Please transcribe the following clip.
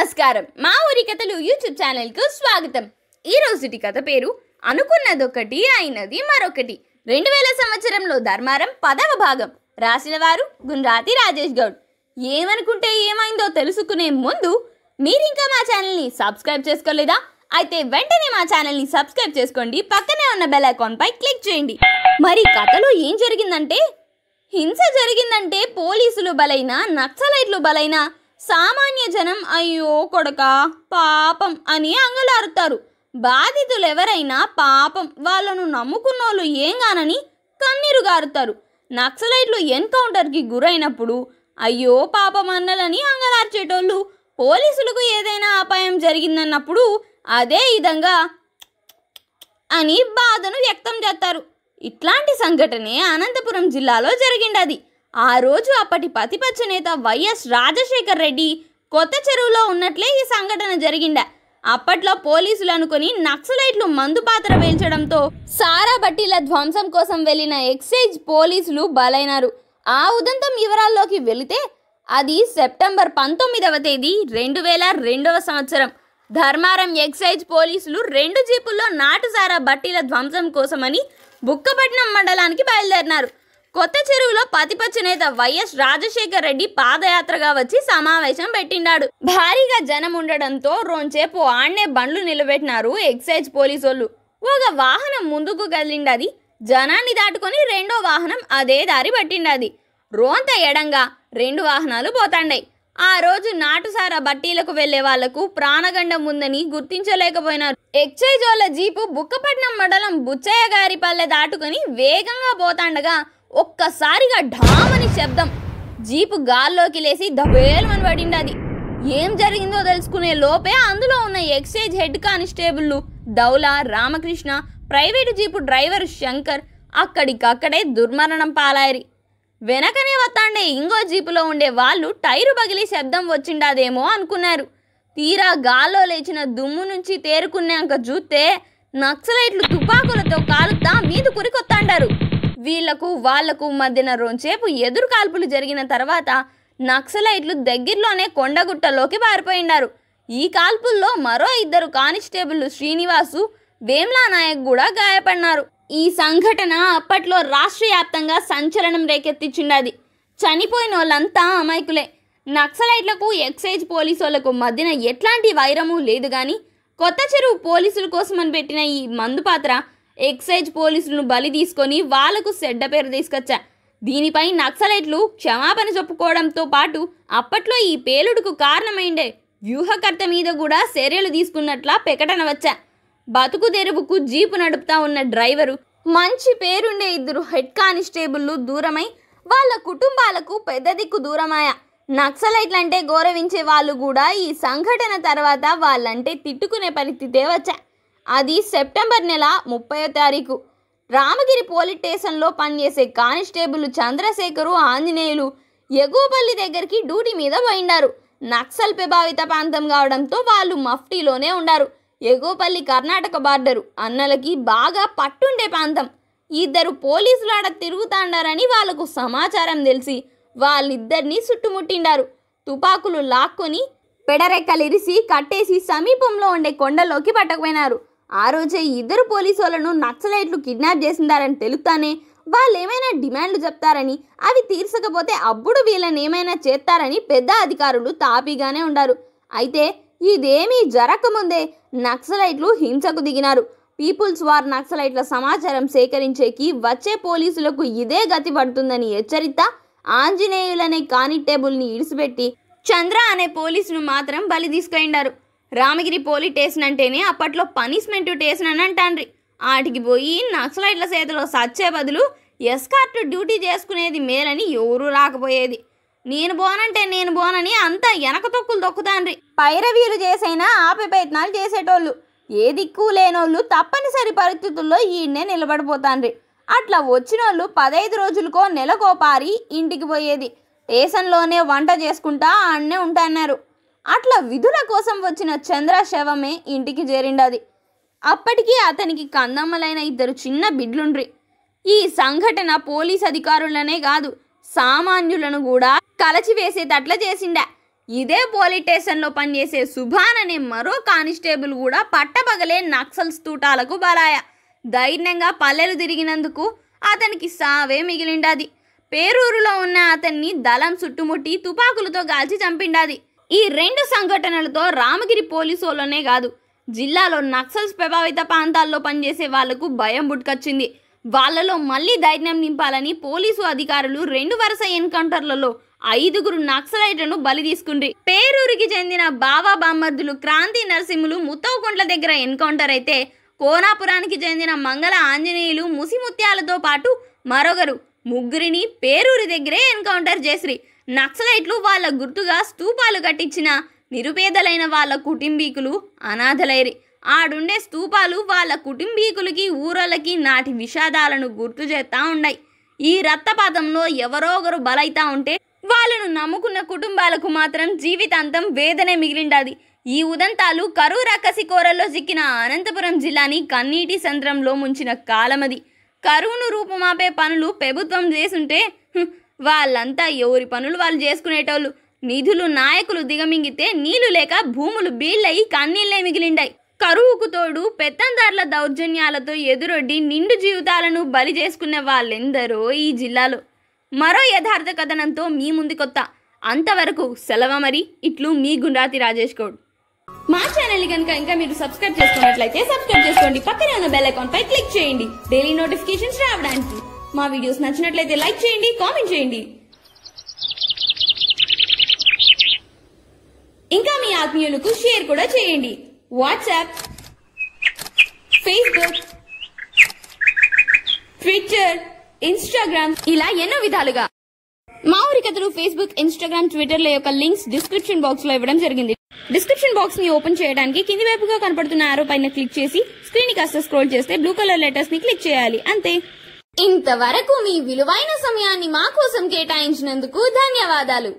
నమస్కారం మా ఊరి కథలు యూట్యూబ్ ఛానల్కు స్వాగతం ఈ రోజుటి కథ పేరు అనుకున్నదొకటి అయినది మరొకటి రెండు వేల సంవత్సరంలో ధర్మారం పదవ భాగం రాసిన వారు గుండ్రాతి రాజేష్ గౌడ్ ఏమనుకుంటే ఏమైందో తెలుసుకునే ముందు మీరింకా మా ఛానల్ని సబ్స్క్రైబ్ చేసుకోలేదా అయితే వెంటనే మా ఛానల్ని సబ్స్క్రైబ్ చేసుకోండి పక్కనే ఉన్న బెల్ పై క్లిక్ చేయండి మరి కథలో ఏం జరిగిందంటే హింస జరిగిందంటే పోలీసులు బలైనా నక్సలైట్లు బలైనా సామాన్య జనం అయ్యో కొడక పాపం అని అంగలారుతారు బాధితులు ఎవరైనా పాపం వాళ్ళను నమ్ముకున్నోళ్ళు ఏంగానని కన్నీరు గారుతారు నక్సలైట్లు ఎన్కౌంటర్కి గురైనప్పుడు అయ్యో పాపం అన్నలని అంగలార్చేటోళ్ళు పోలీసులకు ఏదైనా అపాయం జరిగిందన్నప్పుడు అదే విధంగా అని బాధను వ్యక్తం చేస్తారు ఇట్లాంటి సంఘటనే అనంతపురం జిల్లాలో జరిగిండది ఆ రోజు అప్పటి ప్రతిపక్ష నేత వైఎస్ రాజశేఖర్ రెడ్డి కొత్త చెరువులో ఉన్నట్లే ఈ సంఘటన జరిగిందా అప్పట్లో పోలీసులు అనుకుని నక్సలైట్లు మందు పాత్ర వేల్చడంతో సారా బట్టీల ధ్వంసం కోసం వెళ్లిన ఎక్సైజ్ పోలీసులు బలైనారు ఆ ఉదంతం వివరాల్లోకి వెళితే అది సెప్టెంబర్ పంతొమ్మిదవ తేదీ రెండు వేల రెండవ సంవత్సరం ధర్మారం ఎక్సైజ్ పోలీసులు రెండు జీపుల్లో నాటుసారా బట్టీల ధ్వంసం కోసమని బుక్కపట్నం మండలానికి బయలుదేరినారు కొత్త చెరువులో ప్రతిపక్ష నేత వైఎస్ రాజశేఖర్ రెడ్డి పాదయాత్రగా వచ్చి సమావేశం పెట్టిండాడు భారీగా జనం ఉండడంతో రోంచేపు ఆడే బండ్లు నిలబెట్టినారు ఎక్సైజ్ పోలీసోళ్ళు ఒక వాహనం ముందుకు కదిలిండది జనాన్ని దాటుకొని రెండో వాహనం అదే దారి పట్టిండది రోంత ఎడంగా రెండు వాహనాలు పోతాండాయి ఆ రోజు నాటుసారా బట్టీలకు వెళ్లే వాళ్లకు ప్రాణగండం ఉందని గుర్తించలేకపోయినారు ఎక్సైజ్ వాళ్ళ జీపు బుక్కపట్నం మండలం బుచ్చయ్య గారి పల్లె దాటుకుని వేగంగా పోతాండగా ఒక్కసారిగా ఢామని శబ్దం జీపు గాల్లోకి లేసి దబేలమని పడింది ఏం జరిగిందో తెలుసుకునే లోపే అందులో ఉన్న ఎక్సైజ్ హెడ్ కానిస్టేబుల్లు దౌల Ramakrishna private jeep driver Shankar అక్కడికక్కడే దుర్మరణం పాలాయరి వెనకనే వత్తాండే ఇంకో జీపులో ఉండే వాళ్ళు టైరు బగిలి శబ్దం వచ్చిండాదేమో అనుకున్నారు తీరా గాల్లో లేచిన దుమ్ము నుంచి తేరుకున్నాక చూస్తే నక్సలైట్లు తుపాకులతో కాలుతా మీద కురికొత్తాండారు వీళ్లకు వాళ్లకు మధ్యన రొంచేపు ఎదురు కాల్పులు జరిగిన తర్వాత నక్సలైట్లు దగ్గరలోనే కొండగుట్టలోకి పారిపోయినారు ఈ కాల్పుల్లో మరో ఇద్దరు కానిస్టేబుల్ శ్రీనివాసు వేమ్లా నాయక్ కూడా గాయపడినారు ఈ సంఘటన అప్పట్లో రాష్ట్ర వ్యాప్తంగా సంచలనం రేకెత్తించున్నది చనిపోయిన వాళ్ళంతా అమాయకులే నక్సలైట్లకు ఎక్సైజ్ పోలీసులకు మధ్యన ఎట్లాంటి వైరము లేదు కానీ కొత్త చెరువు పోలీసుల కోసమని పెట్టిన ఈ మందు పాత్ర ఎక్సైజ్ పోలీసులను బలి తీసుకొని వాళ్లకు చెడ్డ పేరు తీసుకొచ్చా దీనిపై నక్సలైట్లు క్షమాపణ చెప్పుకోవడంతో పాటు అప్పట్లో ఈ పేలుడుకు కారణమైండే వ్యూహకర్త మీద కూడా చర్యలు తీసుకున్నట్ల ప్రకటన వచ్చా బతుకు తెరువుకు జీపు నడుపుతా ఉన్న డ్రైవరు మంచి పేరుండే ఇద్దరు హెడ్ కానిస్టేబుల్లు దూరమై వాళ్ళ కుటుంబాలకు పెద్ద దిక్కు దూరమాయా నక్సలైట్లంటే గౌరవించే వాళ్ళు కూడా ఈ సంఘటన తర్వాత వాళ్ళంటే తిట్టుకునే పరిస్థితే వచ్చా అది సెప్టెంబర్ నెల ముప్పై తారీఖు రామగిరి పోలీస్ స్టేషన్లో పనిచేసే కానిస్టేబుల్ చంద్రశేఖరు ఆంజనేయులు ఎగువపల్లి దగ్గరికి డ్యూటీ మీద పోయినారు నక్సల్ ప్రభావిత ప్రాంతం కావడంతో వాళ్ళు మఫ్టీలోనే ఉండారు ఎగువపల్లి కర్ణాటక బార్డరు అన్నలకి బాగా పట్టుండే ప్రాంతం ఇద్దరు పోలీసులు ఆడ తిరుగుతాండారని వాళ్లకు సమాచారం తెలిసి వాళ్ళిద్దరినీ చుట్టుముట్టిండారు తుపాకులు లాక్కొని పెడరెక్కలిరిసి కట్టేసి సమీపంలో ఉండే కొండలోకి పట్టకపోయినారు ఆ రోజే ఇద్దరు పోలీసు వాళ్ళను నక్సలైట్లు కిడ్నాప్ చేసిందారని తెలుస్తానే వాళ్ళు ఏమైనా డిమాండ్లు చెప్తారని అవి తీర్చకపోతే అప్పుడు వీళ్ళని ఏమైనా చేస్తారని పెద్ద అధికారులు తాపీగానే ఉండారు అయితే ఇదేమీ జరగకముందే నక్సలైట్లు హింసకు దిగినారు పీపుల్స్ వార్ నక్సలైట్ల సమాచారం సేకరించేకి వచ్చే పోలీసులకు ఇదే గతి పడుతుందని హెచ్చరిత ఆంజనేయులనే కానిటేబుల్ని ఇడిసిపెట్టి చంద్ర అనే పోలీసును మాత్రం బలి తీసుకుండారు రామగిరి పోలీస్ స్టేషన్ అంటేనే అప్పట్లో పనిష్మెంట్ స్టేషన్ అని అంటాండ్రి ఆటికి పోయి నక్సలైట్ల చేతిలో సచ్చే బదులు ఎస్కార్ట్ డ్యూటీ చేసుకునేది మేలని ఎవరూ రాకపోయేది నేను బోనంటే నేను బోనని అంతా వెనక తొక్కులు తొక్కుతాండ్రి పైరవీలు చేసైనా ఆపే ప్రయత్నాలు చేసేటోళ్ళు ఏ దిక్కు లేనోళ్ళు తప్పనిసరి పరిస్థితుల్లో ఈయన్నే నిలబడిపోతాండ్రి అట్లా వచ్చినోళ్ళు పదైదు రోజులకో నెలకోపారి ఇంటికి పోయేది స్టేషన్లోనే వంట చేసుకుంటా అన్నే ఉంటాన్నారు అట్లా విధుల కోసం వచ్చిన చంద్ర శవమే ఇంటికి చేరిండాది అప్పటికీ అతనికి కందమ్మలైన ఇద్దరు చిన్న బిడ్లుండ్రి ఈ సంఘటన పోలీస్ అధికారులనే కాదు సామాన్యులను కూడా కలచివేసేటట్ల చేసిండా ఇదే పోలీస్ స్టేషన్లో పనిచేసే సుభాన్ అనే మరో కానిస్టేబుల్ కూడా పట్టపగలే నక్సల్ స్థూటాలకు బలాయ ధైర్యంగా పల్లెలు తిరిగినందుకు అతనికి సావే మిగిలిండాది పేరూరులో ఉన్న అతన్ని దళం చుట్టుముట్టి తుపాకులతో గాల్చి చంపిండాది ఈ రెండు సంఘటనలతో రామగిరి పోలీసులోనే కాదు జిల్లాలో నక్సల్స్ ప్రభావిత ప్రాంతాల్లో పనిచేసే వాళ్లకు భయం బుట్కొచ్చింది వాళ్లలో మళ్లీ ధైర్యం నింపాలని పోలీసు అధికారులు రెండు వరుస ఎన్కౌంటర్లలో ఐదుగురు నక్సలైట్లను బలి తీసుకుండ్రి పేరూరికి చెందిన బావా బామ్మర్దులు క్రాంతి నరసింహులు ముత్తవకుంట్ల దగ్గర ఎన్కౌంటర్ అయితే కోనాపురానికి చెందిన మంగళ ఆంజనేయులు ముసిముత్యాలతో పాటు మరొకరు ముగ్గురిని పేరూరి దగ్గరే ఎన్కౌంటర్ చేసిరి నక్సలైట్లు వాళ్ళ గుర్తుగా స్తూపాలు కట్టించిన నిరుపేదలైన వాళ్ళ కుటుంబీకులు అనాథలైరి ఆడుండే స్తూపాలు వాళ్ళ కుటుంబీకులకి ఊరలకి నాటి విషాదాలను గుర్తు చేస్తూ ఉన్నాయి ఈ రక్తపాతంలో ఎవరో ఒకరు బలైతా ఉంటే వాళ్ళను నమ్ముకున్న కుటుంబాలకు మాత్రం జీవితాంతం వేదనే మిగిలిండాది ఈ ఉదంతాలు కరూ రకసి కోరల్లో చిక్కిన అనంతపురం జిల్లాని కన్నీటి సంద్రంలో ముంచిన కాలమది కరువును రూపుమాపే పనులు ప్రభుత్వం చేసుంటే వాళ్ళంతా ఎవరి పనులు వాళ్ళు చేసుకునేటోళ్ళు నిధులు నాయకులు దిగమింగితే నీళ్లు లేక భూములు బీళ్ళయి కన్నీళ్ళే మిగిలిండాయి కరువుకు తోడు పెత్తందారుల దౌర్జన్యాలతో ఎదురొడ్డి నిండు జీవితాలను బలి చేసుకునే వాళ్ళెందరో ఈ జిల్లాలో మరో యథార్థ కథనంతో మీ ముందు కొత్త అంతవరకు సెలవ మరి ఇట్లు మీ గుండ్రాతి రాజేష్ గౌడ్ మా ఛానల్ కనుక ఇంకా మీరు సబ్స్క్రైబ్ చేసుకున్నట్లయితే సబ్స్క్రైబ్ చేసుకోండి పక్కనే ఉన్న బెల్ అకౌంట్ పై క్లిక్ చేయండి డైలీ నోటిఫికేషన్స్ రావడానికి మా వీడియోస్ నచ్చినట్లయితే లైక్ చేయండి కామెంట్ చేయండి ఇంకా మీ ఆత్మీయులకు షేర్ కూడా చేయండి వాట్సాప్ ఫేస్బుక్ ట్విట్టర్ ఇన్స్టాగ్రామ్ ఇలా ఎన్నో విధాలుగా మా ఊరి కథలు ఫేస్బుక్ ఇన్స్టాగ్రామ్ ట్విట్టర్ లో యొక్క లింక్స్ డిస్క్రిప్షన్ బాక్స్ లో ఇవ్వడం జరిగింది డిస్క్రిప్షన్ బాక్స్ ని ఓపెన్ చేయడానికి కింది వైపుగా కనపడుతున్న ఆరో పైన క్లిక్ చేసి స్క్రీన్ కాస్త స్క్రోల్ చేస్తే బ్లూ కలర్ లెటర్స్ ని క్లిక్ చేయాలి అంతే ఇంతవరకు మీ విలువైన సమయాన్ని మా కోసం కేటాయించినందుకు ధన్యవాదాలు